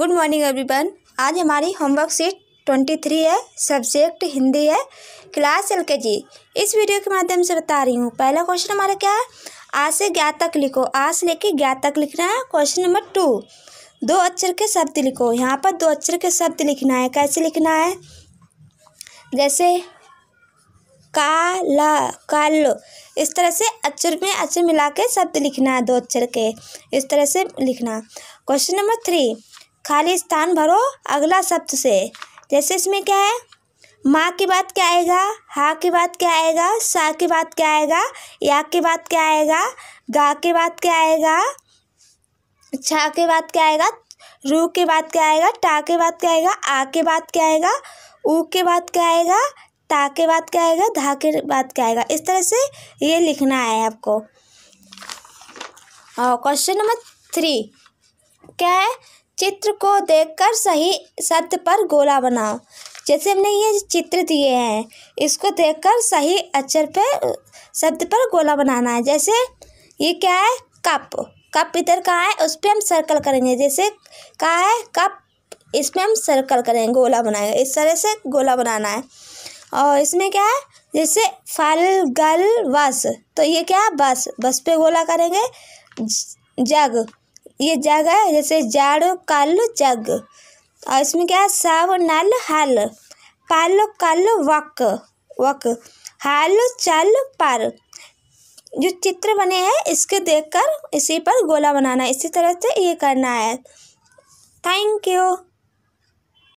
good morning everyone आज हमारी homework sheet twenty three है सब्जेक्ट हिंदी है क्लास एल के जी इस वीडियो के माध्यम से बता रही हूँ पहला क्वेश्चन हमारा क्या है आ से ज्ञा तक लिखो आ से लेके ज्ञा तक लिखना है क्वेश्चन नंबर टू दो अक्षर के शब्द लिखो यहाँ पर दो अक्षर के शब्द लिखना है कैसे लिखना है जैसे काला काल इस तरह से अक्षर में अक्षर मिला के शब्द लिखना है दो अक्षर के इस तरह से लिखना क्वेश्चन नंबर थ्री खाली स्थान भरो अगला शब्द से जैसे इसमें क्या है माँ के बाद क्या आएगा हा के बाद क्या आएगा सा के बाद क्या आएगा या के बाद क्या आएगा गा के बाद क्या आएगा छा के बाद क्या आएगा रू के बाद क्या आएगा टा के बाद क्या आएगा आ के बाद क्या आएगा ऊ के बाद क्या आएगा ता के बाद क्या आएगा धा के बाद क्या आएगा इस तरह से ये लिखना है आपको और क्वेश्चन नंबर थ्री क्या है चित्र को देखकर सही सत्य पर गोला बनाओ जैसे हमने ये चित्र दिए हैं इसको देखकर सही अक्षर पे शब्द पर गोला बनाना है जैसे ये क्या है कप कप इधर कहाँ है उस पर हम सर्कल करेंगे जैसे कहाँ है कप इसमें हम सर्कल करेंगे गोला बनाएंगे इस तरह से गोला बनाना है और इसमें क्या है जैसे फल गल बस तो ये क्या है बस बस पे गोला करेंगे जग ये जगह है जैसे जाड़ो काल जग और इसमें क्या है साव नल हल पालो कल वक वक हाल चल पर जो चित्र बने हैं इसके देखकर इसी पर गोला बनाना है इसी तरह से ये करना है थैंक यू